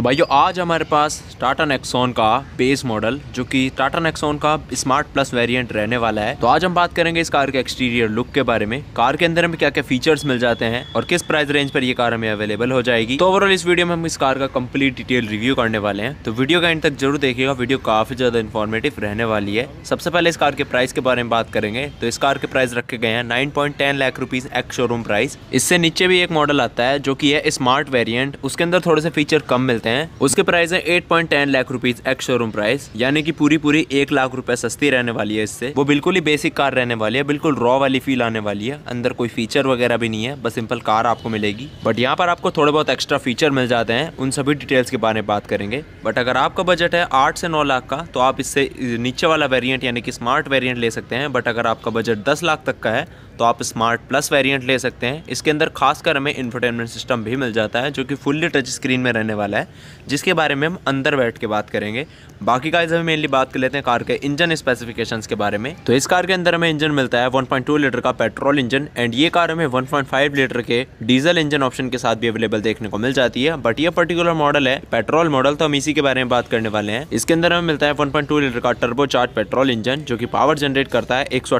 तो भाइयों आज हमारे पास टाटा नेक्सोन का बेस मॉडल जो कि टाटा नेक्सोन का स्मार्ट प्लस वेरिएंट रहने वाला है तो आज हम बात करेंगे इस कार के एक्सटीरियर लुक के बारे में कार के अंदर हमें क्या क्या फीचर्स मिल जाते हैं और किस प्राइस रेंज पर ये कार हमें अवेलेबल हो जाएगी तो ओवरऑल इस वीडियो में हम इस कार का कम्प्लीट डिटेल रिव्यू करने वाले हैं तो वीडियो का एंड तक जरूर देखिएगा वीडियो काफी ज्यादा इन्फॉर्मेटिव रहने वाली है सबसे पहले इस कार के प्राइस के बारे में बात करेंगे तो इस कार के प्राइस रखे गए हैं nine point ten lakh rupees ex showroom price इससे नीचे भी एक मॉडल आता है जो की है स्मार्ट वेरियंट उसके अंदर थोड़े से फीचर कम मिलते हैं सकते हैं उसके प्राइस है eight point ten lakh rupees ex showroom price यानी कि पूरी पूरी एक लाख रुपए सस्ती रहने वाली है इससे वो बिल्कुल ही बेसिक कार रहने वाली है बिल्कुल रॉ वाली फील आने वाली है अंदर कोई फीचर वगैरह भी नहीं है बस सिंपल कार आपको मिलेगी बट यहाँ पर आपको थोड़े बहुत एक्स्ट्रा फीचर मिल जाते हैं उन सभी डिटेल्स के बारे में बात करेंगे बट अगर आपका बजट है आठ से नौ लाख का तो आप इससे नीचे वाला वेरियंट यानी कि स्मार्ट वेरियंट ले सकते हैं बट अगर आपका बजट दस लाख तक का है तो आप स्मार्ट प्लस वेरिएंट ले सकते हैं इसके अंदर खासकर हमें इन्फोटेनमेंट सिस्टम भी मिल जाता है जो कि फुल्ली टच स्क्रीन में रहने वाला है जिसके बारे में हम अंदर बैठ के बात करेंगे बाकी गाइज हमें मेनली बात कर लेते हैं कार के इंजन स्पेसिफिकेशंस के बारे में तो इस कार के अंदर हमें इंजन मिलता है 1.2 लीटर का पेट्रोल इंजन एंड ये कार हमें 1.5 लीटर के डीजल इंजन ऑप्शन के साथ भी अवेलेबल देखने को मिल जाती है बट ये पर्टिकुलर मॉडल है पेट्रोल मॉडल तो हम इसी के बारे में बात करने वाले हैं इसके अंदर हमें मिलता है वन लीटर का टर्बो पेट्रोल इंजन जो की पावर जनरेट करता है एक सौ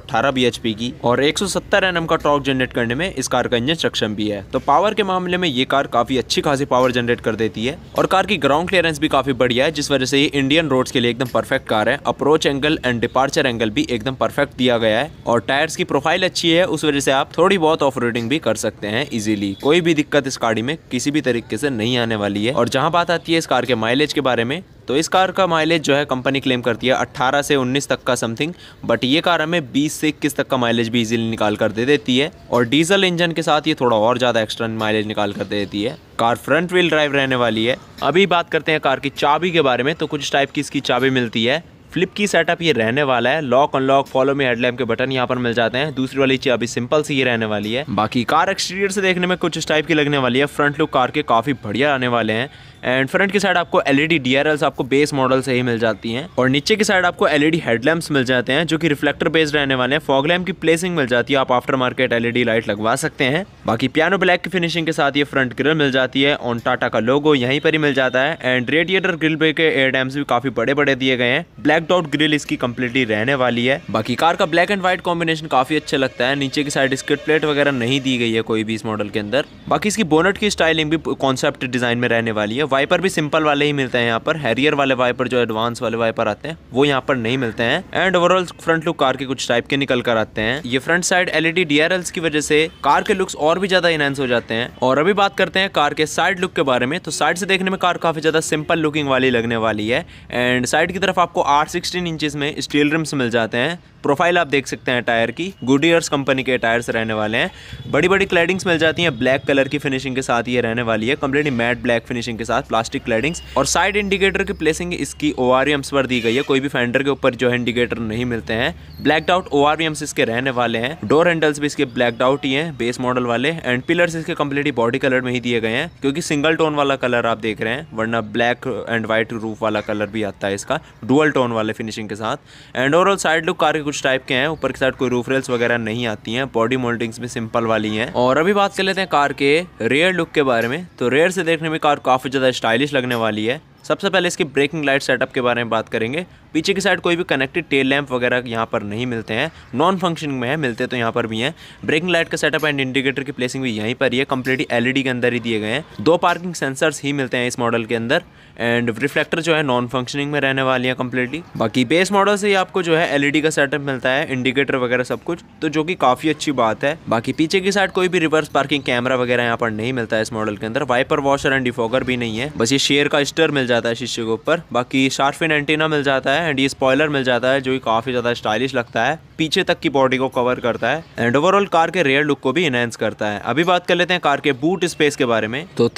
की और एक एनएम का ट्रॉक जनरेट करने में इस कार का इंजन सक्षम भी है तो पावर के मामले में ये कार काफी अच्छी खासी पावर जनरेट कर देती है और कार की ग्राउंड क्लियरेंस भी काफी बढ़िया है जिस वजह से ये इंडियन रोड्स के लिए एकदम परफेक्ट कार है approach angle and departure angle भी एकदम परफेक्ट दिया गया है और टायर्स की प्रोफाइल अच्छी है उस वजह से आप थोड़ी बहुत ऑफ भी कर सकते हैं इजिली कोई भी दिक्कत इस गाड़ी में किसी भी तरीके से नहीं आने वाली है और जहाँ बात आती है इस कार के माइलेज के बारे में तो इस कार का माइलेज जो है कंपनी क्लेम करती है 18 से 19 तक का समथिंग बट ये कार हमें 20 से इक्कीस तक का माइलेज भी इजीली निकाल कर दे देती है और डीजल इंजन के साथ ये थोड़ा और ज़्यादा एक्स्ट्रा माइलेज निकाल कर दे देती है कार फ्रंट व्हील ड्राइव रहने वाली है अभी बात करते हैं कार की चाबी के बारे में तो कुछ टाइप की इसकी चाबी मिलती है फ्लिप की सेटअप ये रहने वाला है लॉक अनलॉक फॉलो में हेडलैम्प के बटन यहाँ पर मिल जाते हैं दूसरी वाली चीज अभी सिंपल सी ये रहने वाली है बाकी कार एक्सटीरियर से देखने में कुछ इस टाइप की लगने वाली है फ्रंट लुक कार के काफी बढ़िया आने वाले हैं एंड फ्रंट की साइड आपको एलईडी डीआरएल्स e आपको बेस मॉडल से ही मिल जाती हैं और नीचे की साइड आपको एलईडी हेडलैम्प्स e मिल जाते हैं जो कि रिफ्लेक्टर बेस्ड रहने वाले हैं फॉग लैम्प की प्लेसिंग मिल जाती है आप आफ्टर मार्केट एलईडी लाइट लगवा सकते हैं बाकी पियानो ब्लैक की फिनिशिंग के साथ ये फ्रंट ग्रिल मिल जाती है ऑन टाटा का लोगो यहीं पर ही मिल जाता है एंड रेडिएटर ग्रिल पे के एयर डैम्स भी काफी बड़े बड़े दिए गए हैं ब्लैक डॉट ग्रिल इसकी कम्प्लीटली रहने वाली है बाकी कार का ब्लैक एंड व्हाइट कॉम्बिनेशन काफी अच्छा लगता है नीचे की साइड स्किट प्लेट वगैरह नहीं दी गई है कोई भी इस मॉडल के अंदर बाकी इसकी बोनट की स्टाइलिंग भी कॉन्सेप्ट डिजाइन में रहने वाली है वाइपर भी सिंपल वाले ही मिलते हैं यहाँ पर हैरियर वाले वाइपर जो एडवांस वाले वाइपर आते हैं वो यहाँ पर नहीं मिलते हैं and overall front look car के कुछ टाइप के निकल कर आते हैं ये फ्रंट साइड एलईडी डीआरएल्स की वजह से कार के लुक्स और भी ज्यादा इनहेंस हो जाते हैं और अभी बात करते हैं कार के साइड लुक के बारे में तो साइड से देखने में कार काफी ज्यादा सिंपल लुकिंग वाली लगने वाली है एंड साइड की तरफ आपको आठ सिक्सटीन इंचज में स्टील रिम्स मिल जाते हैं प्रोफाइल आप देख सकते हैं टायर की गुडियर्स कंपनी के टायर्स रहने वाले हैं बड़ी बड़ी क्लैडिंग्स मिल जाती हैं ब्लैक कलर की फिनिशिंग के साथ ये रहने वाली है कंप्लीटली मैट ब्लैक फिनिशिंग के साथ प्लास्टिक क्लैडिंग्स और साइड इंडिकेटर की प्लेसिंग इसकी ओ पर दी गई है कोई भी फेंडर के ऊपर जो है इंडिकेटर नहीं मिलते हैं ब्लैक आउट ओ इसके रहने वाले हैं डोर हैंडल्स भी इसके ब्लैक आउट ही है बेस मॉडल वाले एंड पिलर्स इसके कंप्लीटली बॉडी कलर में ही दिए गए हैं क्योंकि सिंगल टोन वाला कलर आप देख रहे हैं वरना ब्लैक एंड व्हाइट रूफ वाला कलर भी आता है इसका डुअल टोन वाले फिनिशिंग के साथ and overall side look car कुछ टाइप के हैं ऊपर के साइड कोई रूफ रेल्स वगैरह नहीं आती हैं बॉडी मोल्डिंग्स भी सिंपल वाली हैं और अभी बात कर लेते हैं कार के रेयर लुक के बारे में तो रेयर से देखने में कार काफ़ी ज़्यादा स्टाइलिश लगने वाली है सबसे पहले इसकी ब्रेकिंग लाइट सेटअप के बारे में बात करेंगे पीछे की साइड कोई भी कनेक्टेड टेल लैंप वगैरह यहाँ पर नहीं मिलते हैं नॉन फंक्शनिंग में है मिलते तो यहाँ पर भी हैं ब्रेकिंग लाइट का सेटअप एंड इंडिकेटर की प्लेसिंग भी यहीं पर ही है कम्प्लीटली एलईडी के अंदर ही दिए गए हैं दो पार्किंग सेंसर्स ही मिलते हैं इस मॉडल के अंदर एंड रिफ्लेक्टर जो है नॉन फंक्शनिंग में रहने वाली है कम्प्लीटली बाकी बेस मॉडल से ही आपको जो है एलईडी का सेटअप मिलता है इंडिकेटर वगैरह सब कुछ तो जो कि काफ़ी अच्छी बात है बाकी पीछे की साइड कोई भी रिवर्स पार्किंग कैमरा वगैरह यहाँ पर नहीं मिलता है इस मॉडल के अंदर वाइपर वॉशर एंड डिफॉगर भी नहीं है बस ये शेयर का स्टर मिल जाता है शीशे के ऊपर बाकी शार्फिन एंटीना मिल जाता है है एंड ये स्पॉयलर मिल जाता है जो की काफ़ी ज़्यादा स्टाइलिश लगता है पीछे तक की बॉडी को कवर करता है एंड ओवरऑल कार के रेयर लुक को भी इनहेंस करता है अभी बात कर लेते हैं कार के बूट स्पेस के बारे में तो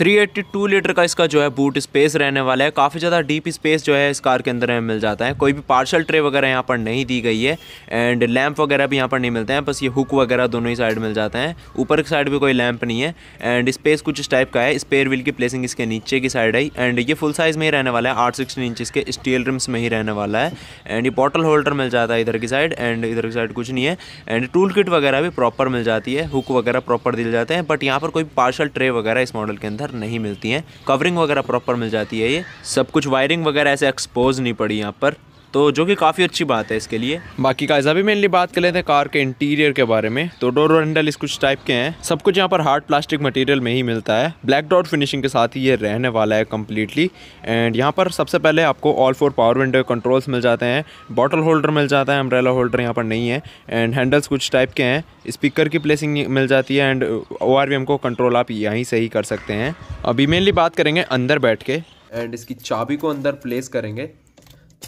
टू लीटर का इसका जो है बूट स्पेस रहने वाला है काफ़ी ज़्यादा डीप स्पेस जो है इस कार के अंदर मिल जाता है कोई भी पार्शल ट्रे वगैरह यहाँ पर नहीं दी गई है एंड लैम्प वगैरह भी यहाँ पर नहीं मिलते हैं बस ये हुक वगैरह दोनों ही साइड मिल जाते हैं ऊपर की साइड भी कोई लैंप नहीं है एंड स्पेस कुछ इस टाइप का है स्पेयर व्हील की प्लेसिंग इसके नीचे की साइड है एंड ये फुल साइज़ में ही रहने वाला है आठ सिक्सटीन इंच के स्टील रिम्स में ही रहने वाला वाला है एंड ये बॉटल होल्डर मिल जाता है इधर की साइड एंड इधर की साइड कुछ नहीं है एंड टूल किट वगैरह भी प्रॉपर मिल जाती है हुक वगैरह प्रॉपर दिल जाते हैं बट यहाँ पर कोई पार्शल ट्रे वगैरह इस मॉडल के अंदर नहीं मिलती हैं कवरिंग वगैरह प्रॉपर मिल जाती है ये सब कुछ वायरिंग वगैरह ऐसे एक्सपोज नहीं पड़ी यहाँ पर तो जो कि काफ़ी अच्छी बात है इसके लिए बाकी का भी मेनली बात कर लेते हैं कार के इंटीरियर के बारे में तो डोर और हैंडल इस कुछ टाइप के हैं सब कुछ यहाँ पर हार्ड प्लास्टिक मटेरियल में ही मिलता है ब्लैक डॉट फिनिशिंग के साथ ही ये रहने वाला है कम्प्लीटली एंड यहाँ पर सबसे पहले आपको all four power window controls मिल जाते हैं बॉटल होल्डर मिल जाता है अम्ब्रेला होल्डर यहाँ पर नहीं है एंड हैंडल्स कुछ टाइप के हैं स्पीकर की प्लेसिंग मिल जाती है एंड ओ को कंट्रोल आप यहीं से ही कर सकते हैं अभी मेनली बात करेंगे अंदर बैठ के एंड इसकी चाबी को अंदर प्लेस करेंगे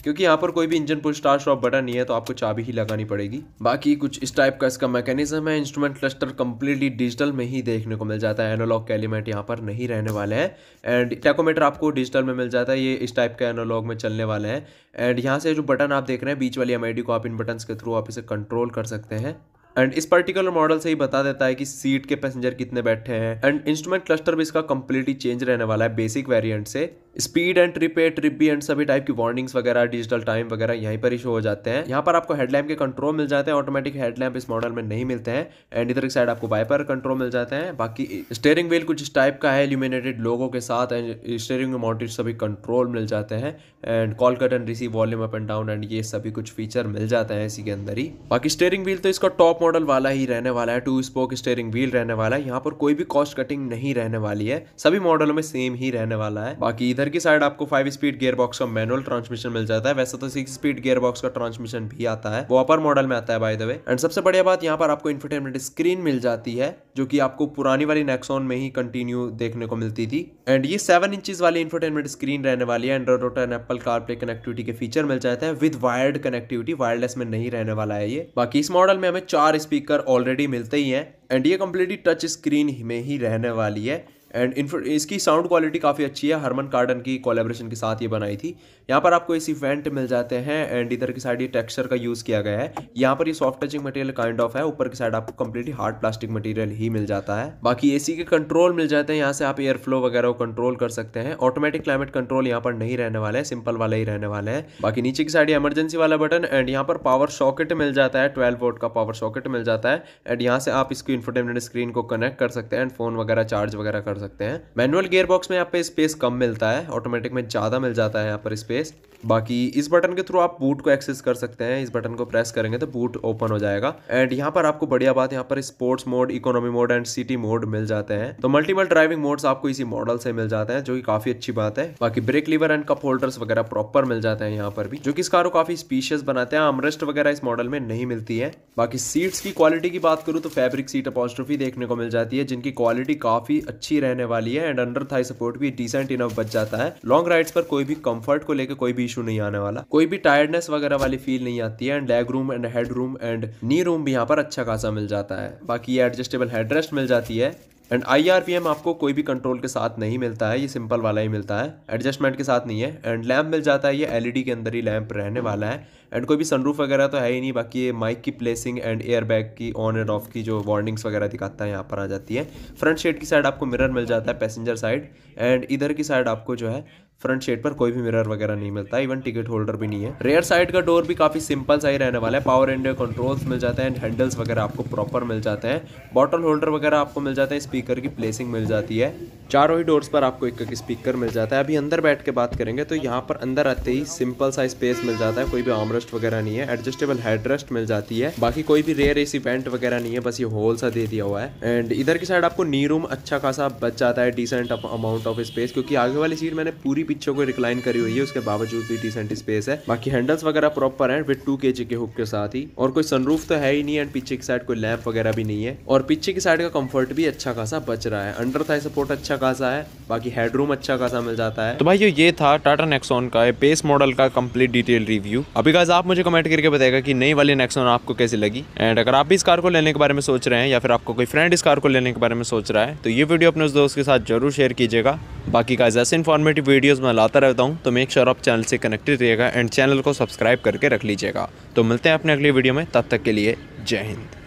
क्योंकि यहाँ पर कोई भी engine pull start stop button नहीं है तो आपको चाबी ही लगानी पड़ेगी बाकी कुछ इस टाइप का इसका मैकेनिज्म है इंस्ट्रूमेंट क्लस्टर कंप्लीटली डिजिटल में ही देखने को मिल जाता है एनोलॉग के एलिमेंट यहाँ पर नहीं रहने वाले हैं एंड टैकोमीटर आपको डिजिटल में मिल जाता है ये इस टाइप का एनोलॉग में चलने वाले हैं एंड यहाँ से जो बटन आप देख रहे हैं बीच वाली एम को आप इन बटन के थ्रू आप इसे कंट्रोल कर सकते हैं एंड इस पर्टिकुलर मॉडल से ही बता देता है कि सीट के पैसेंजर कितने बैठे हैं एंड इंस्ट्रूमेंट क्लस्टर भी इसका कम्प्लीटली चेंज रहने वाला है बेसिक वेरिएंट से स्पीड एंड ट्रिप ट्रिप भी एंड सभी टाइप की वार्निंग्स वगैरह डिजिटल टाइम वगैरह यहीं पर ही शो हो जाते हैं यहाँ पर आपको हेडलैम्प के कंट्रोल मिल जाते हैं ऑटोमेटिक हेडलैम्प इस मॉडल में नहीं मिलते हैं एंड इधर की साइड आपको वाइपर कंट्रोल मिल जाते हैं बाकी स्टेयरिंग व्हील कुछ इस टाइप का है एल्यूमिनेटेड लोगों के साथ एंड स्टेयरिंग माउंटेड सभी कंट्रोल मिल जाते हैं and call cut and receive volume up and down and ये सभी कुछ फीचर मिल जाते हैं इसी के अंदर ही बाकी स्टेयरिंग व्हील तो इसका टॉप मॉडल वाला ही रहने वाला है टू स्पोक स्टेयरिंग व्हील रहने वाला है यहाँ पर कोई भी कॉस्ट कटिंग नहीं रहने वाली है सभी मॉडलों में सेम ही रहने वाला है बाकी इधर इधर की साइड आपको फाइव स्पीड गियर बॉक्स का मैनुअल ट्रांसमिशन मिल जाता है वैसे तो सिक्स स्पीड गियर बॉक्स का ट्रांसमिशन भी आता है वो अपर मॉडल में आता है बाय द वे एंड सबसे बढ़िया बात यहाँ पर आपको इन्फोटेनमेंट स्क्रीन मिल जाती है जो कि आपको पुरानी वाली नेक्सॉन में ही कंटिन्यू देखने को मिलती थी एंड ये सेवन इंचज वाली इन्फोटेनमेंट स्क्रीन रहने वाली है Android Auto and Apple CarPlay connectivity के फीचर मिल जाते हैं विद वायर्ड कनेक्टिविटी वायरलेस में नहीं रहने वाला है ये बाकी इस मॉडल में हमें चार स्पीकर ऑलरेडी मिलते ही हैं एंड ये कम्प्लीटली टच स्क्रीन में ही रहने वाली है एंड इसकी साउंड क्वालिटी काफ़ी अच्छी है हरमन कार्डन की कोलेब्रेशन के साथ ये बनाई थी यहाँ पर आपको इस इवेंट मिल जाते हैं एंड इधर की साइड ये टेक्सचर का यूज़ किया गया है यहाँ पर ये soft touching material kind of है ऊपर की साइड आपको कंप्लीटली हार्ड प्लास्टिक मटेरियल ही मिल जाता है बाकी ए के कंट्रोल मिल जाते हैं यहाँ से आप एयर फ्लो वगैरह को कंट्रोल कर सकते हैं ऑटोमेटिक क्लाइमेट कंट्रोल यहाँ पर नहीं रहने वाला है सिंपल वाला ही रहने वाला है बाकी नीचे की साइड एमरजेंसी वाला बटन एंड यहाँ पर पावर सॉकेट मिल जाता है ट्वेल्व वोट का पावर सॉकेट मिल जाता है एंड यहाँ से आप इसको इन्फोटेनमेंट स्क्रीन को कनेक्ट कर सकते हैं एंड फोन वगैरह चार्ज वगैरह कर सकते हैं मैनुअल गियर बॉक्स में यहाँ पे स्पेस कम मिलता है ऑटोमेटिक में ज़्यादा मिल जाता है यहाँ पर स्पेस बाकी इस बटन के थ्रू आप बूट को एक्सेस कर सकते हैं इस बटन को प्रेस करेंगे तो बूट ओपन हो जाएगा एंड यहाँ पर आपको बढ़िया बात यहाँ पर sports mode economy mode and city mode मिल जाते हैं तो मल्टीपल ड्राइविंग मोड्स आपको इसी मॉडल से मिल जाते हैं जो कि काफी अच्छी बात है बाकी brake lever and cup holders वगैरह प्रॉपर मिल जाते हैं यहाँ पर भी जो कि इस कार को काफी स्पीशियस बनाते हैं अमरेस्ट वगैरह इस मॉडल में नहीं मिलती है बाकी सीट्स की क्वालिटी की बात करूँ तो फेब्रिक सीट अपॉस्ट्रोफी देखने को मिल जाती है जिनकी क्वालिटी काफी अच्छी रह रहने वाली है एंड अंडर थाई सपोर्ट भी डिसेंट इनफ बच जाता है लॉन्ग राइड्स पर कोई भी कंफर्ट को लेकर कोई भी इशू नहीं आने वाला कोई भी टायर्डनेस वगैरह वाली फील नहीं आती है and leg room and head room and knee room भी यहाँ पर अच्छा खासा मिल जाता है बाकी ये एडजस्टेबल हेड रेस्ट मिल जाती है एंड आई आपको कोई भी कंट्रोल के साथ नहीं मिलता है ये सिंपल वाला ही मिलता है एडजस्टमेंट के साथ नहीं है एंड लैम्प मिल जाता है ये एलईडी के अंदर ही लैम्प रहने वाला है एंड कोई भी सनरूफ वगैरह तो है ही नहीं बाकी ये माइक की प्लेसिंग एंड एयर बैग की ऑन एंड ऑफ की जो वार्निंग्स वगैरह दिखाता है यहाँ पर आ जाती है फ्रंट शेड की साइड आपको मिरर मिल जाता है पैसेंजर साइड एंड इधर की साइड आपको जो है फ्रंट शेड पर कोई भी मिरर वगैरह नहीं मिलता इवन टिकट होल्डर भी नहीं है रेयर साइड का डोर भी काफी सिंपल सा ही रहने वाला है पावर एंड कंट्रोल्स मिल जाते हैं एंड हैंडल्स वगैरह आपको प्रॉपर मिल जाते हैं बॉटल होल्डर वगैरह आपको मिल जाता है स्पीकर की प्लेसिंग मिल जाती है चारों ही डोर्स पर आपको एक एक स्पीकर मिल जाता है अभी अंदर बैठ के बात करेंगे तो यहाँ पर अंदर आते ही सिंपल सा स्पेस मिल जाता है कोई भी आमरेस्ट वगैरह नहीं है एडजस्टेबल हेडरेस्ट मिल जाती है बाकी कोई भी रेयर एसी वेंट वगैरह नहीं है बस ये होल सा दे दिया हुआ है एंड इधर की साइड आपको नी रूम अच्छा खासा बच जाता है डिसेंट अमाउंट ऑफ स्पेस क्योंकि आगे वाली सीट मैंने पूरी पिक्चर को रिक्लाइन करी हुई है उसके बावजूद भी डिसेंट स्पेस है बाकी हैंडल्स वगैरह प्रॉपर है विद टू के के हुक के साथ ही और कोई सनरूफ तो है ही नहीं एंड पीछे की साइड कोई लैम्प वगैरह भी नहीं है और पीछे की साइड का कंफर्ट भी अच्छा खासा बच रहा है अंडर था सपोर्ट अच्छा अच्छा खासा है बाकी हेडरूम अच्छा खासा मिल जाता है तो भाई ये था टाटा नेक्सोन का बेस मॉडल का कंप्लीट डिटेल रिव्यू अभी गाइस आप मुझे कमेंट करके बताएगा कि नई वाली नेक्सोन आपको कैसी लगी एंड अगर आप भी इस कार को लेने के बारे में सोच रहे हैं या फिर आपको कोई फ्रेंड इस कार को लेने के बारे में सोच रहा है तो ये वीडियो अपने उस दोस्त के साथ जरूर शेयर कीजिएगा बाकी गाइस ऐसे इन्फॉर्मेटिव वीडियोज़ मैं लाता रहता हूँ तो मेक श्योर आप चैनल से कनेक्टेड रहिएगा एंड चैनल को सब्सक्राइब करके रख लीजिएगा तो मिलते हैं अपने अगली वीडियो में तब तक के लिए जय हिंद